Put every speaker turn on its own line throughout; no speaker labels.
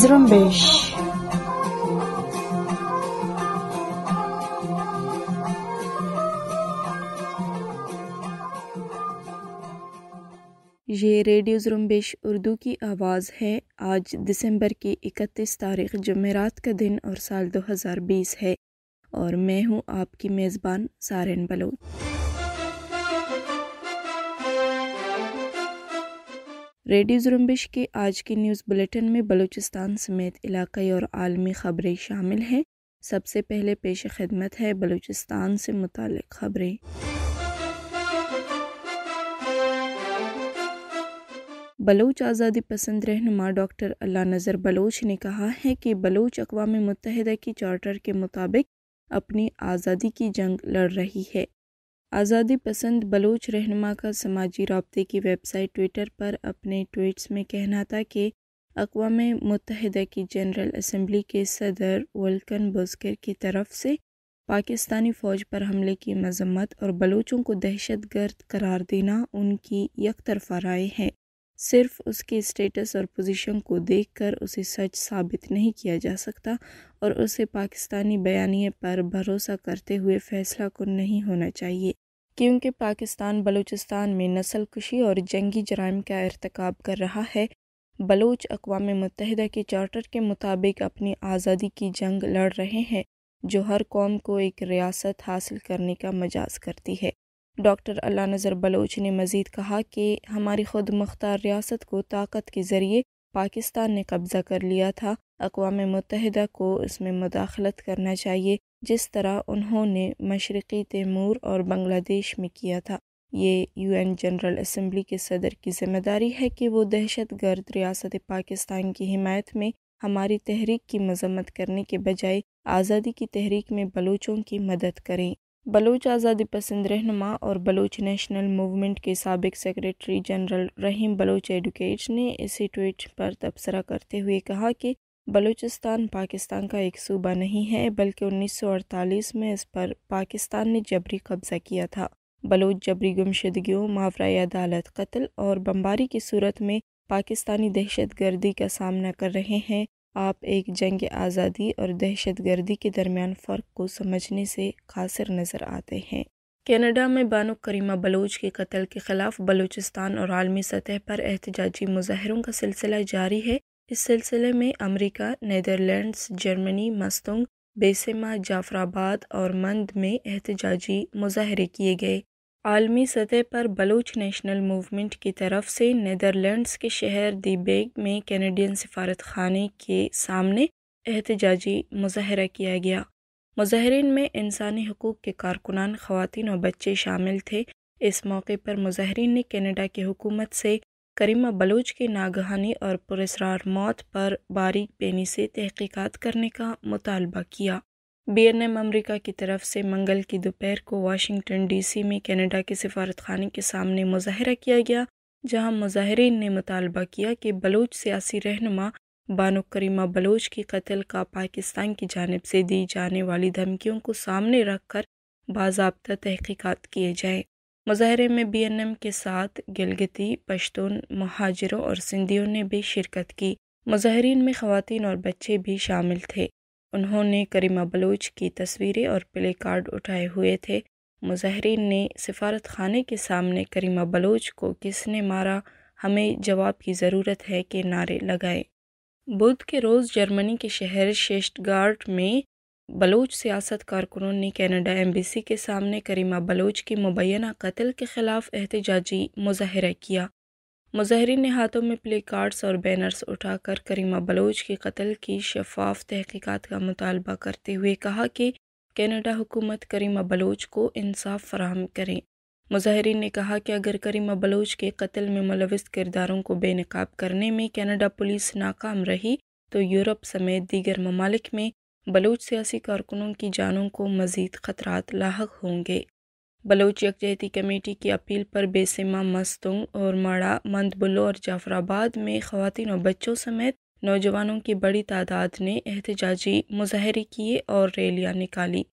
ये रेडियो जुम्बिश उर्दू की आवाज़ है आज दिसंबर की इकतीस तारीख जमेरात का दिन और साल 2020 है और मैं हूँ आपकी मेज़बान सारेन बलोच रेडियो जुर्म्बिश के आज के न्यूज़ बुलेटिन में बलूचिस्तान समेत इलाकई और आलमी ख़बरें शामिल हैं सबसे पहले पेश खिदमत है बलूचिस्तान से मुतल ख़बरें बलोच आज़ादी पसंद रहनुमा डॉक्टर अल्ला नज़र बलोच ने कहा है कि बलोच अकवा मुतहदा की चार्टर के मुताबिक अपनी आज़ादी की जंग लड़ रही है आज़ादी पसंद बलोच रहनमा का समाजी रबते की वेबसाइट ट्विटर पर अपने ट्वीट्स में कहना था कि अकवा मुतहद की जनरल असम्बली के सदर वल्कन बोस्कर की तरफ से पाकिस्तानी फ़ौज पर हमले की मजम्मत और बलोचों को दहशत गर्द करार देना उनकी यकतरफा राय है सिर्फ उसके स्टेटस और पोजीशन को देखकर उसे सच साबित नहीं किया जा सकता और उसे पाकिस्तानी बयानी पर भरोसा करते हुए फैसला को नहीं होना चाहिए क्योंकि पाकिस्तान बलूचिस्तान में नस्ल कुशी और जंगी जराइम का अरतक कर रहा है बलूच अकवा मुतहद के चार्टर के मुताबिक अपनी आज़ादी की जंग लड़ रहे हैं जो हर कौम को एक रियासत हासिल करने का मजाज करती है डॉक्टर अला नज़र बलोच ने मज़ीद कहा कि हमारी खुद मुख्तार रियासत को ताकत के ज़रिए पाकिस्तान ने कब्ज़ा कर लिया था अकवा मुतहदा को इसमें मुदाखलत करना चाहिए जिस तरह उन्होंने मशरक़ी तैमूर और बंग्लादेश में किया था ये यू एन जनरल असम्बली के सदर की जिम्मेदारी है कि वो दहशत गर्द रियासत पाकिस्तान की हिमायत में हमारी तहरीक की मजम्मत करने के बजाय आज़ादी की तहरीक में बलूचों की मदद करें बलूच आज़ादी पसंद रहनुमा और बलूच नेशनल मूवमेंट के सबक secretary general Rahim Baloch advocate ने इसी ट्वीट पर तबसरा करते हुए कहा कि बलूचिस्तान पाकिस्तान का एक सूबा नहीं है बल्कि 1948 में इस पर पाकिस्तान ने जबरी कब्ज़ा किया था बलूच जबरी गुमशदगियों मावरा अदालत कत्ल और बम्बारी की सूरत में पाकिस्तानी दहशत गर्दी का सामना कर रहे हैं आप एक जंग आज़ादी और दहशत गर्दी के दरमियान फ़र्क को समझने से खासर नज़र आते हैं कनाडा में बानो करीमा बलोच के कत्ल के ख़िलाफ़ बलूचिस्तान और आलमी सतह पर एहतजाजी मुजाहरों का सिलसिला जारी है इस सिलसिले में America, Netherlands Germany Mastung Besima Jafarabad और मंद में एहतजाजी मुजाहरे किए गए आलमी सतह पर बलूच नेशनल मूवमेंट की तरफ से नदरलैंड के शहर दिबेग में कैनेडियन सफारत खाने के सामने एहतजाजी मुजाहरा किया गया मुजाहरीन में इंसानी हकूक़ के कारकुनान खातन और बच्चे शामिल थे इस मौके पर मुजाहरीन ने कनाडा की हुकूमत से करीमा बलूच की नागहानी और पुरस्ार मौत पर बारीक बेनी से तहकीकात करने का मुतालबा किया बीएनएम अमेरिका की तरफ से मंगल की दोपहर को वाशिंगटन डीसी में कनाडा के सफारत खाने के सामने मुजाहरा किया गया जहां मुजाहरीन ने मुतालबा किया कि बलोच सियासी रहनुमा बानो करीमा बलोच की कत्ल का पाकिस्तान की जानब से दी जाने वाली धमकियों को सामने रख कर बाबा तहकीक़ात किए जाएँ मुजाहरे में बी एन एम के साथ गिलगती पश्तून महाजरों और सिंधियों ने भी शिरकत की मुजाहरीन में ख़वान और बच्चे भी शामिल थे उन्होंने करीमा बलूच की तस्वीरें और प्ले कार्ड उठाए हुए थे मुजाहरीन ने सिफारत खाने के सामने करीमा बलूच को किसने मारा हमें जवाब की ज़रूरत है के नारे लगाए बुध के रोज़ जर्मनी के शहर शेष्टगार्ड में बलूच सियासत कारकुनों ने कनाडा एम्बेसी के सामने करीमा बलूच की मुबैना कत्ल के ख़िलाफ़ एहतजाजी मुजाहरा किया मुजाहरीन ने हाथों में प्ले कार्ड्स और बैनर्स उठाकर करीमा बलोच के कत्ल की शफाफ तहकीकात का मुतालबा करते हुए कहा कि कनाडा हुकूमत करीमा बलोच को इंसाफ फराहम करें मुजाहरीन ने कहा कि अगर करीमा बलोच के कत्ल में मुलविस किरदारों को बेनकाब करने में कनाडा पुलिस नाकाम रही तो यूरोप समेत दीगर ममालिक में बलोच सियासी कारकुनों की जानों को मज़ीद ख़तरात लाक होंगे बलोच यकजहती कमेटी की अपील पर बेसिमा मस्तुंग और माड़ा मंदबुलो और जाफराबाद में खातन और बच्चों समेत नौजवानों की बड़ी तादाद ने एहतजाजी मुजाहरे किए और रैलियाँ निकाली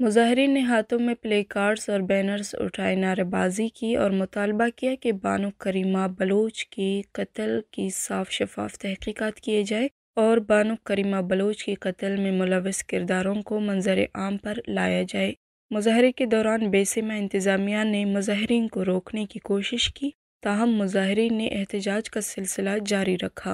मुजाहरीन ने हाथों में प्ले कार्ड्स और बैनर्स उठाए नारेबाजी की और मुतालबा किया कि बानो करीमा बलोच के कत्ल की साफ शफाफ तहकीकत किए जाए और बानो करीमा बलोच के कत्ल में मुलविस किरदारों को मंजर आम पर लाया जाए मुजाहरे के दौरान बेसिमा इंतज़ामिया ने मुजाहरीन को रोकने की कोशिश की ताहम मुजाहरीन ने एहतजाज का सिलसिला जारी रखा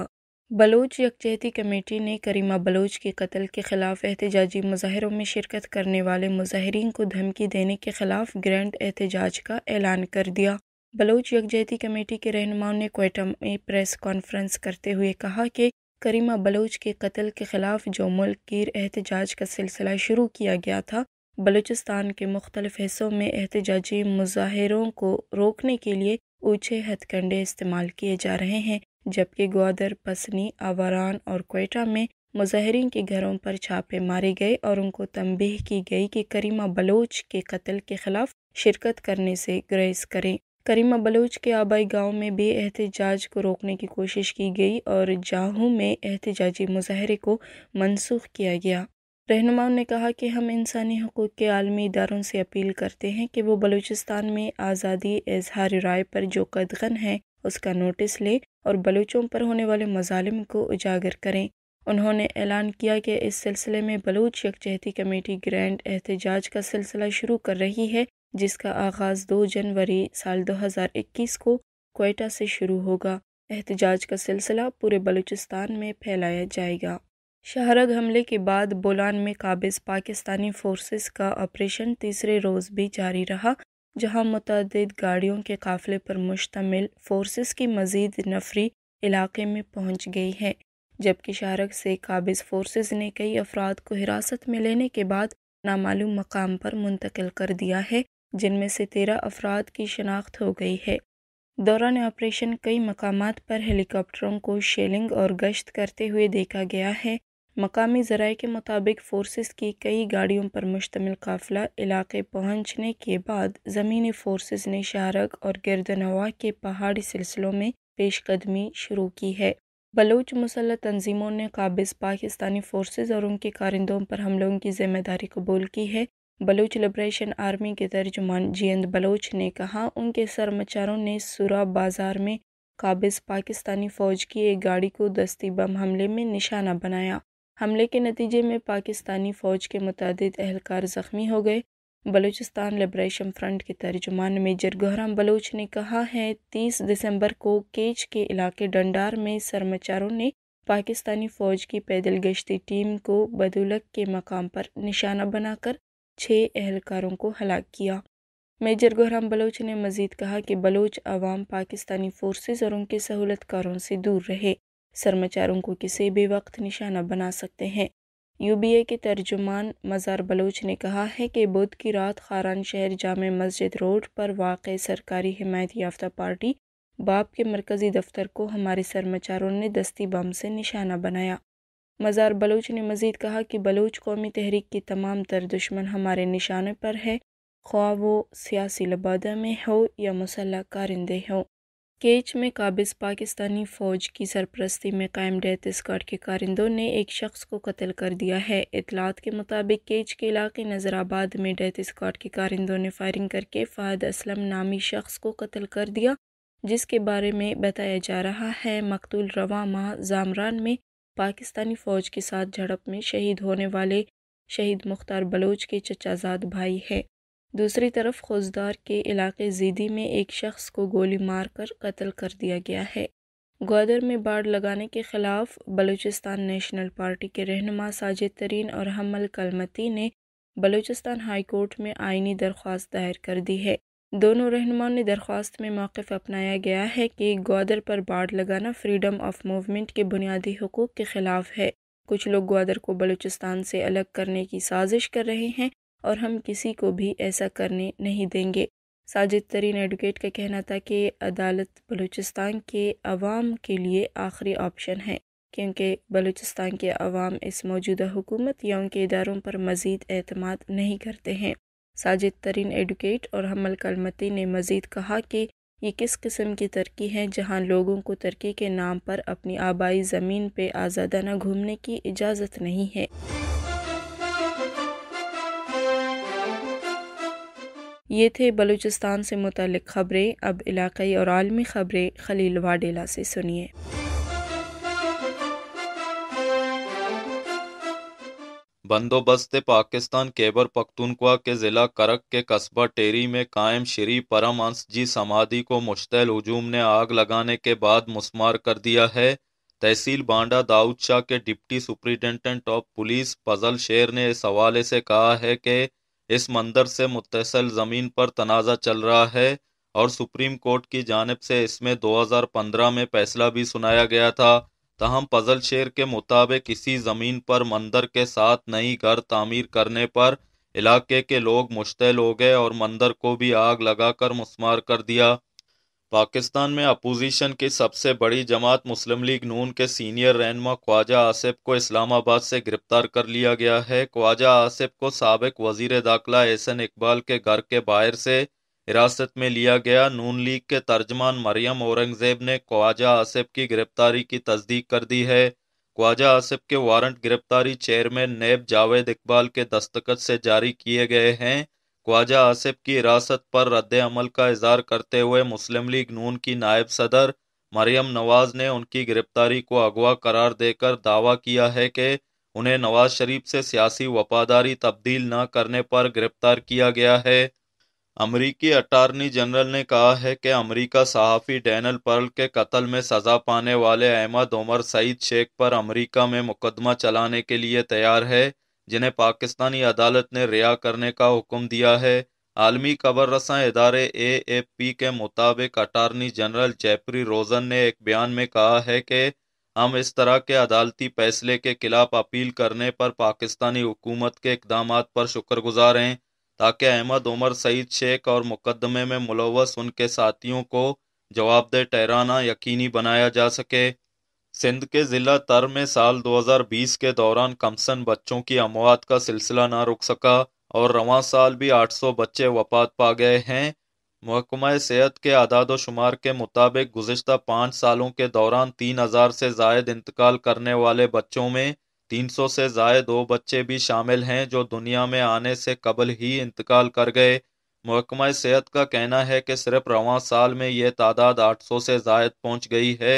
बलोच यकजहती कमेटी ने करीमा बलोच के कत्ल के ख़िलाफ़ एहतजाजी मुजाहरों में शिरकत करने वाले मुजाहरीन को धमकी देने के ख़िलाफ़ ग्रैंड एहतजाज का ऐलान कर दिया बलोच यकजहती कमेटी के रहनुमाओं ने क्वेटा में प्रेस कॉन्फ्रेंस करते हुए कहा कि करीमा बलोच के कत्ल के ख़िलाफ़ जो मुल्क गिर एहतजाज का सिलसिला शुरू किया गया था बलूचिस्तान के मुख्तलिफ़ हिस्सों में एहतजाजी मुजाहरों को रोकने के लिए ऊँचे हथकंडे इस्तेमाल किए जा रहे हैं जबकि ग्वादर पसनी आवारान और क्वेटा में मुजाहरीन के घरों पर छापे मारे गए और उनको तंबीह की गई कि करीमा बलोच के कत्ल के खिलाफ शिरकत करने से ग्रेज करें करीमा बलोच के आबाई गांव में भी एहतजाज को रोकने की कोशिश की गई और जाहू में एहतजाजी मुजाहरे को मनसूख किया गया रहनुमाओं ने कहा कि हम इंसानी हकूक़ के आलमी इदारों से अपील करते हैं कि वो बलूचिस्तान में आज़ादी इजहार राय पर जो कदगन है उसका नोटिस लें और बलूचों पर होने वाले मजालिम को उजागर करें उन्होंने ऐलान किया कि इस सिलसिले में बलूच यकजहती कमेटी ग्रैंड एहतजाज का सिलसिला शुरू कर रही है जिसका आगाज़ दो जनवरी साल 2021 को कोयटा से शुरू होगा एहतजाज का सिलसिला पूरे बलूचिस्तान में फैलाया जाएगा शाहरग हमले के बाद बोलान में काबिज पाकिस्तानी फोर्सेस का ऑपरेशन तीसरे रोज़ भी जारी रहा जहां मुतद गाड़ियों के काफ़िले पर मुश्तमिल फोर्सेस की मज़ीद नफरी इलाके में पहुंच गई है जबकि शाहरग से काबिज फोर्सेस ने कई अफराद को हिरासत में लेने के बाद नामालूम मकाम पर मुंतकिल कर दिया है जिनमें से तेरह अफराद की शनाख्त हो गई है दौरान ऑपरेशन कई मकाम पर हेलीकॉप्टरों को शेलिंग और गश्त करते हुए देखा गया है मकामी ज़राए के मुताबिक फ़ोर्सेस की कई गाड़ियों पर मुश्तमिल काफ़िला इलाके पहुंचने के बाद ज़मीनी फ़ोर्सेस ने शारक और गिरदनवा के पहाड़ी सिलसिलों में पेशकदमी शुरू की है बलोच मुसल तंजीमों ने काबिज पाकिस्तानी फ़ोर्सेज और उनके कारिंदों पर हमलों की जिम्मेदारी कबूल की है बलोच लिब्रेशन आर्मी के तर्जुमान जियंद बलोच ने कहा उनके सरमचारों ने सुरा बाजार में काबिज पाकिस्तानी फ़ौज की एक गाड़ी को दस्ती बम हमले में निशाना बनाया हमले के नतीजे में पाकिस्तानी फ़ौज के मुतद अहलकार ज़ख्मी हो गए बलूचिस्तान लिब्रेशन फ्रंट के तर्जुमान मेजर गहराम बलोच ने कहा है तीस दिसंबर को केच के इलाके डंडार में सरमाचारों ने पाकिस्तानी फ़ौज की पैदल गश्ती टीम को बदुलक के मकाम पर निशाना बनाकर छः अहलकारों को हलाक किया मेजर गहराम बलोच ने मजीद कहा कि बलोच अवाम पाकिस्तानी फोर्सेज और उनके सहूलतकारों से दूर रहे शर्माचारों को किसी भी वक्त निशाना बना सकते हैं यूबीए के तर्जुमान मज़ार बलोच ने कहा है कि बुध की रात खारान शहर जाम मस्जिद रोड पर वाक़ सरकारी हमायत याफ्ता पार्टी बाप के मरकज़ी दफ्तर को हमारे सरमाचारों ने दस्ती बम से निशाना बनाया मज़ार बलोच ने मज़ीद कहा कि बलोच कौमी तहरीक की तमाम तर दुश्मन हमारे निशाने पर है ख्वा वो सियासी लबादा में हो या मुसल्ह कारिंदे हों केच में काबिज पाकिस्तानी फ़ौज की सरपरस्ती में कायम डेथ स्क्वाड के कारिंदों ने एक शख्स को कत्ल कर दिया है इतलात के मुताबिक केच के इलाके नज़राबाद में डेथ स्क्वाड के कारिंदों ने फायरिंग करके फ़हद असलम नामी शख्स को कत्ल कर दिया जिसके बारे में बताया जा रहा है मकतूल रवा माह जामरान में पाकिस्तानी फ़ौज के साथ झड़प में शहीद होने वाले शहीद मुख्तार बलोच के चचाजाद भाई है दूसरी तरफ खोजदार के इलाके जीदी में एक शख्स को गोली मारकर कत्ल कर दिया गया है ग्वादर में बाढ़ लगाने के खिलाफ बलूचिस्तान नेशनल पार्टी के रहनमा साजिद तरीन और हमल कलमती ने बलूचिस्तान हाई कोर्ट में आइनी दरख्वास्त दायर कर दी है दोनों रहनुमाओं ने दरख्वास्त में मौक़ अपनाया गया है कि ग्वादर पर बाढ़ लगाना फ्रीडम ऑफ मूवमेंट के बुनियादी हकूक़ के ख़िलाफ़ है कुछ लोग ग्वादर को बलूचिस्तान से अलग करने की साजिश कर रहे हैं और हम किसी को भी ऐसा करने नहीं देंगे साजिद तरीन एडवोकेट का कहना था कि अदालत बलूचिस्तान के अवाम के लिए आखिरी ऑप्शन है क्योंकि बलूचिस्तान के अवाम इस मौजूदा हुकूमत या उनके इदारों पर मज़ीद अहतमाद नहीं करते हैं साजिद तरीन एडवोकेट और हमल कलमती ने मज़ीद कहा कि ये किस किस्म की तरक्की है जहाँ लोगों को तरक्की के नाम पर अपनी आबाई ज़मीन पर आज़ादाना घूमने की इजाज़त नहीं है ये थे बलूचिस्तान से मुतलिक ख़बरें अब इलाकई और आलमी ख़बरें खलील वाडेला से सुनिए
बंदोबस्त पाकिस्तान केबर पख्तूनख्वा के ज़िला करक के कस्बा टेरी में कायम श्री परम अंश जी समाधि को मुश्तल हजूम ने आग लगाने के बाद मुस्मार कर दिया है तहसील बांडा दाऊद शाह के deputy superintendent of police Fazal Sher ने इस हवाले से कहा है कि इस मंदिर से मुतसल ज़मीन पर तनाज़ा चल रहा है और सुप्रीम कोर्ट की जानब से इसमें 2015 में फैसला भी सुनाया गया था तहम पजल शेर के मुताबिक इसी ज़मीन पर मंदिर के साथ नई घर तामीर करने पर इलाके के लोग मुश्तल हो गए और मंदिर को भी आग लगाकर मुस्मार कर दिया पाकिस्तान में अपोजिशन की सबसे बड़ी जमात मुस्लिम लीग नून के सीनियर रहनमा ख्वाजा आसिफ को इस्लामाबाद से गिरफ्तार कर लिया गया है ख्वाजा आसिफ को सबक वजीर दाखिला एहसन इकबाल के घर के बाहर से हिरासत में लिया गया नून लीग के तर्जमान मरियम औरंगजेब ने ख्वाजा आसिफ की गिरफ्तारी की तस्दीक कर दी है ख्वाजा आसिफ के वारंट गिरफ्तारी चेयरमैन नैब जावेद इकबाल के दस्तखत से जारी किए गए हैं ख्वाजा आसिफ की हिरासत पर रद्द अमल का इजहार करते हुए मुस्लिम लीग नून की नायब सदर मरियम नवाज ने उनकी गिरफ्तारी को अगवा करार देकर दावा किया है कि उन्हें नवाज शरीफ से सियासी वफादारी तब्दील न करने पर गिरफ्तार किया गया है अमरीकी अटारनी जनरल ने कहा है कि अमरीका सहाफ़ी डैनल पर्ल के कत्ल में सज़ा पाने वाले अहमद उमर सईद शेख पर अमरीका में मुकदमा चलाने के लिए तैयार है जिन्हें पाकिस्तानी अदालत ने रिहा करने का हुक्म दिया है आलमी कबर रसा इदारे ए एफ पी के मुताबिक अटारनी जनरल जयप्री रोजन ने एक बयान में कहा है कि हम इस तरह के अदालती फैसले के खिलाफ अपील करने पर पाकिस्तानी हुकूमत के इकदाम पर शुक्रगुजार हैं ताकि अहमद उमर सईद शेख और मुकदमे में मुलवस उनके साथियों को जवाबदेह ठहराना यकीनी बनाया जा सके सिंध के जिला तर में साल 2020 के दौरान कमसन बच्चों की अमवात का सिलसिला ना रुक सका और रवा साल भी 800 बच्चे वफात पा गए हैं महकमा सेहत के आदाद शुमार के मुताबिक गुजशत पाँच सालों के दौरान तीन हज़ार से जायद इंतकाल करने वाले बच्चों में तीन सौ से जायद दो बच्चे भी शामिल हैं जो दुनिया में आने से कबल ही इंतकाल कर गए महकमा सेहत का कहना है कि सिर्फ रवा साल में यह तादाद आठ सौ से जायद पहुँच गई है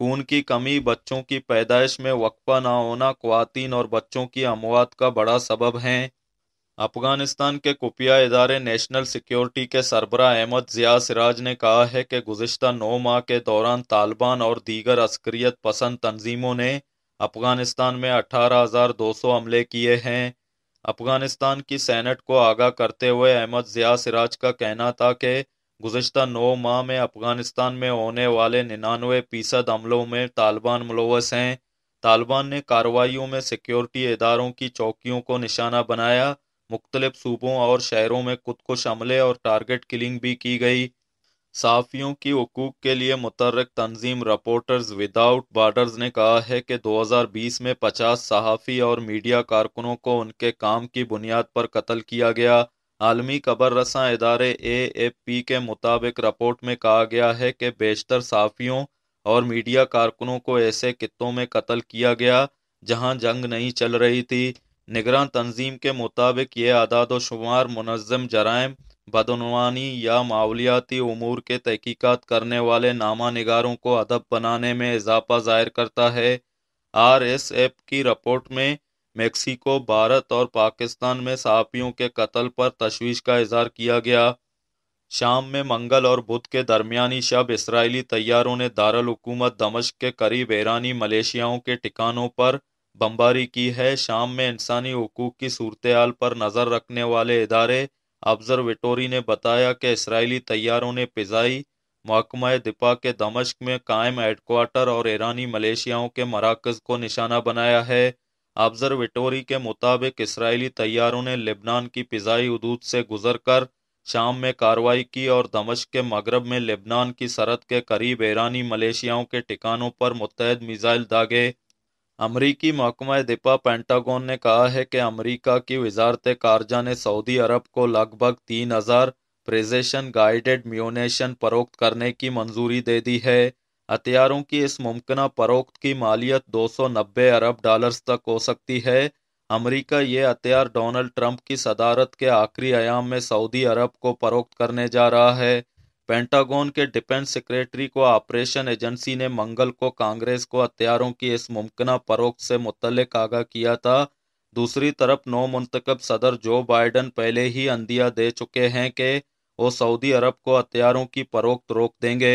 खून की कमी बच्चों की पैदाइश में वक्फा ना होना खुवान और बच्चों की अमवात का बड़ा सबब हैं अफगानिस्तान के खुफिया इदारे नेशनल सिक्योरिटी के सरबरा अहमद ज़िया सिराज ने कहा है कि गुज्त नौ माह के दौरान तालिबान और दीगर अस्करियत पसंद तंजीमों ने अफगानिस्तान में अठारह हज़ार दो सौ हमले किए हैं अफगानिस्तान की सैनट को आगाह करते हुए अहमद ज़िया सिराज का कहना था कि गुजशत नौ माह में अफगानिस्तान में होने वाले निन्यानवे फीसद हमलों में तालिबान मुलवस हैं तालिबान ने कार्रवाईों में सिक्योरिटी इदारों की चौकियों को निशाना बनाया मुख्तलिफ सूबों और शहरों में खुदकुश हमले और टारगेट किलिंग भी की गई सहाफ़ियों की हकूक के लिए मुतरक तंजीम रिपोर्टर्स विदाउट बार्डर्स ने कहा है कि 2020 में 50 सहाफ़ी और मीडिया कारकुनों को उनके काम की बुनियाद पर कत्ल किया गया आलमी कबर रसा इदारे ए एफ पी के मुताबिक रिपोर्ट में कहा गया है कि बेशतर साफियों और मीडिया कारकुनों को ऐसे कितों में कत्ल किया गया जहां जंग नहीं चल रही थी निगरान तंजीम के मुताबिक ये आदाद शुमार मुनम जराइम बदनवानी या मावलियाती अमूर के तहकीकत करने वाले नामा नगारों को अदब बनाने में इजाफा जाहिर करता है आर एस एफ की रिपोर्ट में मेक्सिको भारत और पाकिस्तान में सहाफ़ियों के कत्ल पर तशवीश का इजहार किया गया शाम में मंगल और बुध के दरमियानी शब इसराइली तैयारों ने हुकूमत दमश के करीब ईरानी मलेशियाओं के ठिकानों पर बमबारी की है शाम में इंसानी हकूक़ की सूरत हाल पर नज़र रखने वाले इदारे ऑब्जरवेटोरी ने बताया कि इसराइली तैयारों ने फिजाई महकमा दिपा के दमश्क में कायम हेडकोार्टर और ईरानी मलेशियाओं के मराकज़ को निशाना बनाया है ऑब्जरवेटोरी के मुताबिक इसराइली तैयारों ने लेबनान की फिजाई हदूद से गुजरकर शाम में कार्रवाई की और दमश के मगरब में लेबनान की सरहद के करीब ईरानी मलेशियाओं के ठिकानों पर मुतहद मिज़ाइल दागे अमरीकी महकमा दिपा पेंटागोन ने कहा है कि अमरीका की वजारत कारजा ने सऊदी अरब को लगभग तीन हज़ार प्रेजेशन गाइडेड म्यूनेशन फरोख्त करने की मंजूरी दे दी है हथियारों की इस मुमकिन फरोख्त की मालियत 290 अरब डॉलर्स तक हो सकती है अमेरिका ये हथियार डोनाल्ड ट्रंप की सदारत के आखिरी आयाम में सऊदी अरब को फरोख्त करने जा रहा है पेंटागोन के डिफेंस सेक्रेटरी को ऑपरेशन एजेंसी ने मंगल को कांग्रेस को हथियारों की इस मुमकिन फरोख्त से मुतलक आगाह किया था दूसरी तरफ नौ मुंतकब सदर जो बाइडन पहले ही अंदिया दे चुके हैं कि वो सऊदी अरब को हथियारों की फरोख्त रोक देंगे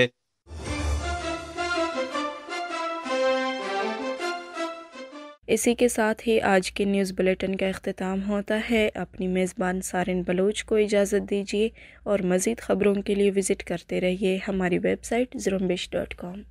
इसी के साथ ही आज के न्यूज़ बुलेटिन का अख्ताम होता है अपनी मेज़बान सारिन बलोच को इजाज़त दीजिए और मज़ीद ख़बरों के लिए विज़िट करते रहिए हमारी वेबसाइट ज़रम्बिश डॉट कॉम